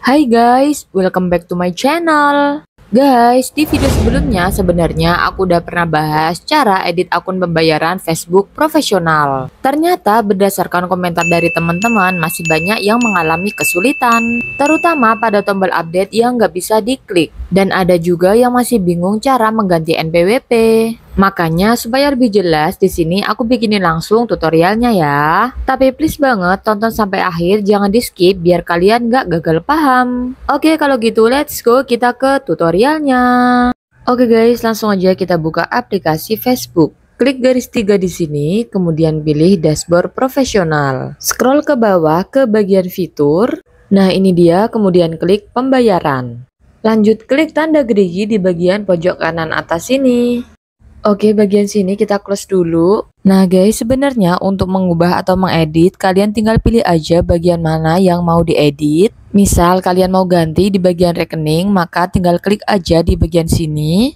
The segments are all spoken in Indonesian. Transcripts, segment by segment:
Hai guys, welcome back to my channel. Guys, di video sebelumnya sebenarnya aku udah pernah bahas cara edit akun pembayaran Facebook profesional. Ternyata berdasarkan komentar dari teman-teman masih banyak yang mengalami kesulitan, terutama pada tombol update yang nggak bisa diklik. Dan ada juga yang masih bingung cara mengganti NPWP. Makanya supaya lebih jelas di sini aku bikinin langsung tutorialnya ya. Tapi please banget tonton sampai akhir jangan di skip biar kalian gak gagal paham. Oke kalau gitu let's go kita ke tutorialnya. Oke guys langsung aja kita buka aplikasi Facebook. Klik garis tiga di sini, kemudian pilih dashboard profesional. Scroll ke bawah ke bagian fitur. Nah ini dia, kemudian klik pembayaran. Lanjut klik tanda gerigi di bagian pojok kanan atas ini. Oke, bagian sini kita close dulu. Nah guys, sebenarnya untuk mengubah atau mengedit, kalian tinggal pilih aja bagian mana yang mau diedit. Misal kalian mau ganti di bagian rekening, maka tinggal klik aja di bagian sini.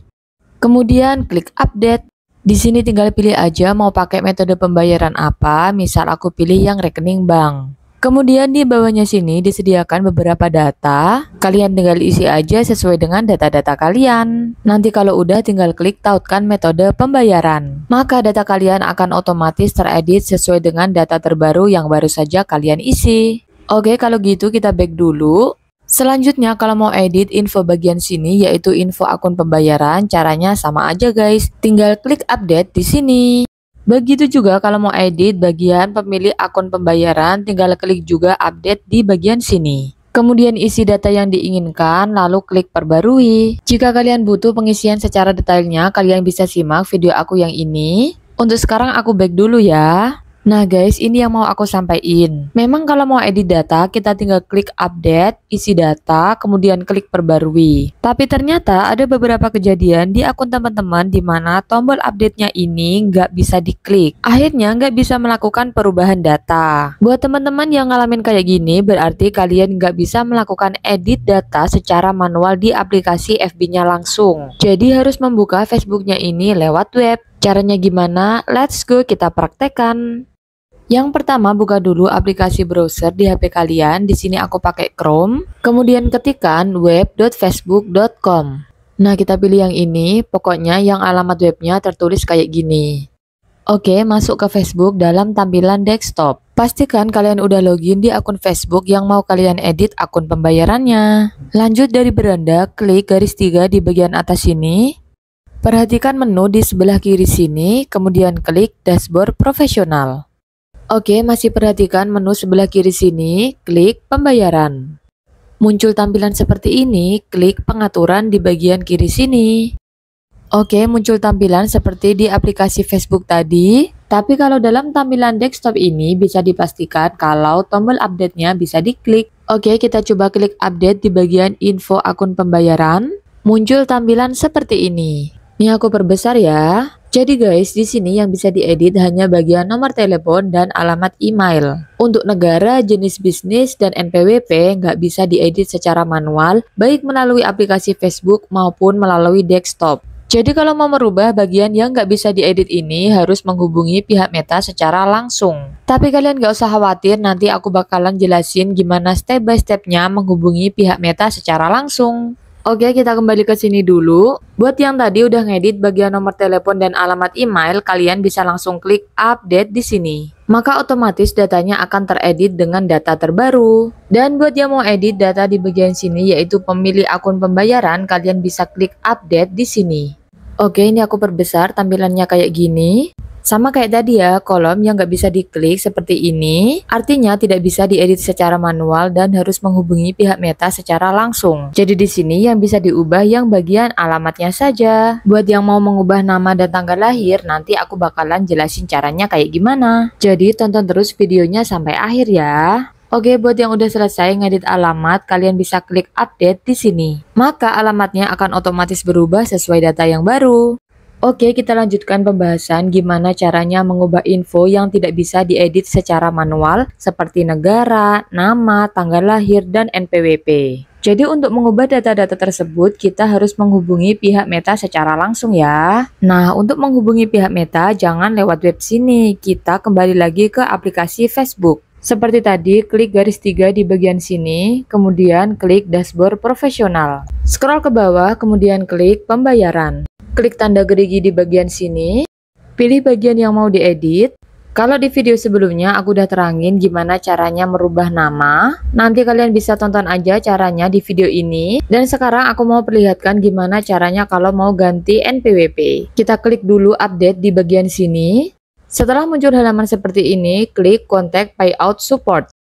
Kemudian klik update. Di sini tinggal pilih aja mau pakai metode pembayaran apa, misal aku pilih yang rekening bank. Kemudian di bawahnya sini disediakan beberapa data. Kalian tinggal isi aja sesuai dengan data-data kalian. Nanti kalau udah tinggal klik tautkan metode pembayaran. Maka data kalian akan otomatis teredit sesuai dengan data terbaru yang baru saja kalian isi. Oke, kalau gitu kita back dulu. Selanjutnya kalau mau edit info bagian sini yaitu info akun pembayaran, caranya sama aja guys. Tinggal klik update di sini. Begitu juga kalau mau edit bagian pemilih akun pembayaran, tinggal klik juga update di bagian sini. Kemudian isi data yang diinginkan, lalu klik perbarui. Jika kalian butuh pengisian secara detailnya, kalian bisa simak video aku yang ini. Untuk sekarang aku back dulu ya. Nah guys, ini yang mau aku sampaikan. Memang kalau mau edit data, kita tinggal klik update, isi data, kemudian klik perbarui. Tapi ternyata ada beberapa kejadian di akun teman-teman di mana tombol update-nya ini nggak bisa diklik. Akhirnya nggak bisa melakukan perubahan data. Buat teman-teman yang ngalamin kayak gini, berarti kalian nggak bisa melakukan edit data secara manual di aplikasi FB-nya langsung. Jadi harus membuka Facebook-nya ini lewat web. Caranya gimana? Let's go kita praktekan. Yang pertama buka dulu aplikasi browser di HP kalian. Di sini aku pakai Chrome. Kemudian ketikkan web.facebook.com. Nah, kita pilih yang ini. Pokoknya yang alamat webnya tertulis kayak gini. Oke, masuk ke Facebook dalam tampilan desktop. Pastikan kalian udah login di akun Facebook yang mau kalian edit akun pembayarannya. Lanjut dari beranda, klik garis tiga di bagian atas sini. Perhatikan menu di sebelah kiri sini, kemudian klik dashboard profesional. Oke, masih perhatikan menu sebelah kiri sini, klik pembayaran. Muncul tampilan seperti ini, klik pengaturan di bagian kiri sini. Oke, muncul tampilan seperti di aplikasi Facebook tadi, tapi kalau dalam tampilan desktop ini bisa dipastikan kalau tombol update-nya bisa diklik. Oke, kita coba klik update di bagian info akun pembayaran. Muncul tampilan seperti ini. Ini aku perbesar ya. Jadi guys, di sini yang bisa diedit hanya bagian nomor telepon dan alamat email. Untuk negara, jenis bisnis, dan NPWP nggak bisa diedit secara manual, baik melalui aplikasi Facebook maupun melalui desktop. Jadi kalau mau merubah bagian yang nggak bisa diedit ini harus menghubungi pihak Meta secara langsung. Tapi kalian nggak usah khawatir, nanti aku bakalan jelasin gimana step by stepnya menghubungi pihak Meta secara langsung. Oke, kita kembali ke sini dulu. Buat yang tadi udah ngedit bagian nomor telepon dan alamat email, kalian bisa langsung klik update di sini. Maka otomatis datanya akan teredit dengan data terbaru. Dan buat yang mau edit data di bagian sini yaitu pemilih akun pembayaran, kalian bisa klik update di sini. Oke, ini aku perbesar tampilannya kayak gini. Sama kayak tadi ya, kolom yang nggak bisa diklik seperti ini, artinya tidak bisa diedit secara manual dan harus menghubungi pihak Meta secara langsung. Jadi di sini yang bisa diubah yang bagian alamatnya saja. Buat yang mau mengubah nama dan tanggal lahir, nanti aku bakalan jelasin caranya kayak gimana. Jadi tonton terus videonya sampai akhir ya. Oke, buat yang udah selesai ngedit alamat, kalian bisa klik update di sini. Maka alamatnya akan otomatis berubah sesuai data yang baru. Oke, kita lanjutkan pembahasan gimana caranya mengubah info yang tidak bisa diedit secara manual seperti negara, nama, tanggal lahir, dan NPWP. Jadi untuk mengubah data-data tersebut, kita harus menghubungi pihak Meta secara langsung ya. Nah, untuk menghubungi pihak Meta, jangan lewat web sini. Kita kembali lagi ke aplikasi Facebook. Seperti tadi, klik garis tiga di bagian sini, kemudian klik dashboard profesional. Scroll ke bawah, kemudian klik pembayaran klik tanda gerigi di bagian sini, pilih bagian yang mau diedit. Kalau di video sebelumnya aku udah terangin gimana caranya merubah nama, nanti kalian bisa tonton aja caranya di video ini. Dan sekarang aku mau perlihatkan gimana caranya kalau mau ganti NPWP. Kita klik dulu update di bagian sini. Setelah muncul halaman seperti ini, klik kontak payout support.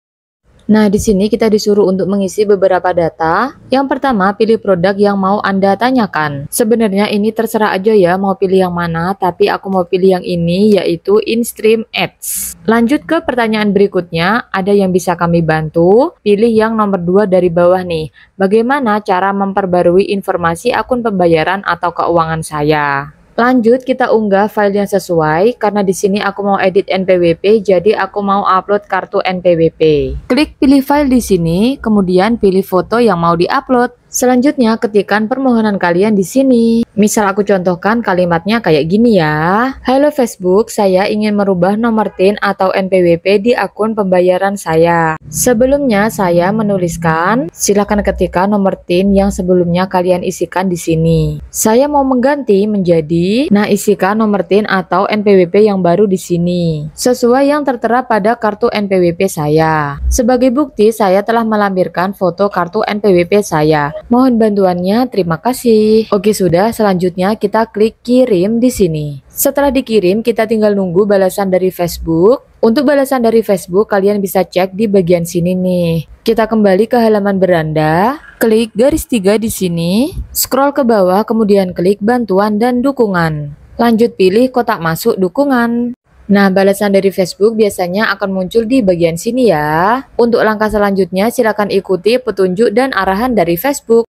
Nah, di sini kita disuruh untuk mengisi beberapa data. Yang pertama, pilih produk yang mau Anda tanyakan. Sebenarnya ini terserah aja ya mau pilih yang mana, tapi aku mau pilih yang ini yaitu InStream Ads. Lanjut ke pertanyaan berikutnya, ada yang bisa kami bantu? Pilih yang nomor 2 dari bawah nih. Bagaimana cara memperbarui informasi akun pembayaran atau keuangan saya? Lanjut kita unggah file yang sesuai karena di sini aku mau edit NPWP jadi aku mau upload kartu NPWP. Klik pilih file di sini, kemudian pilih foto yang mau diupload. Selanjutnya, ketikkan permohonan kalian di sini. Misal aku contohkan kalimatnya kayak gini ya. Halo Facebook, saya ingin merubah nomor TIN atau NPWP di akun pembayaran saya. Sebelumnya saya menuliskan, silakan ketikkan nomor TIN yang sebelumnya kalian isikan di sini. Saya mau mengganti menjadi, nah isikan nomor TIN atau NPWP yang baru di sini. Sesuai yang tertera pada kartu NPWP saya. Sebagai bukti, saya telah melampirkan foto kartu NPWP saya. Mohon bantuannya, terima kasih. Oke sudah, selanjutnya kita klik kirim di sini. Setelah dikirim, kita tinggal nunggu balasan dari Facebook. Untuk balasan dari Facebook, kalian bisa cek di bagian sini nih. Kita kembali ke halaman beranda, klik garis tiga di sini, scroll ke bawah, kemudian klik bantuan dan dukungan. Lanjut pilih kotak masuk dukungan. Nah, balasan dari Facebook biasanya akan muncul di bagian sini ya. Untuk langkah selanjutnya, silakan ikuti petunjuk dan arahan dari Facebook.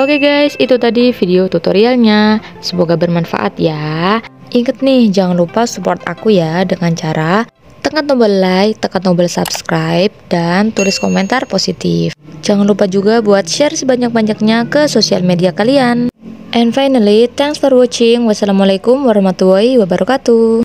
Oke guys, itu tadi video tutorialnya. Semoga bermanfaat ya. Ingat nih, jangan lupa support aku ya dengan cara tekan tombol like, tekan tombol subscribe, dan tulis komentar positif. Jangan lupa juga buat share sebanyak-banyaknya ke sosial media kalian. And finally, thanks for watching. Wassalamualaikum warahmatullahi wabarakatuh.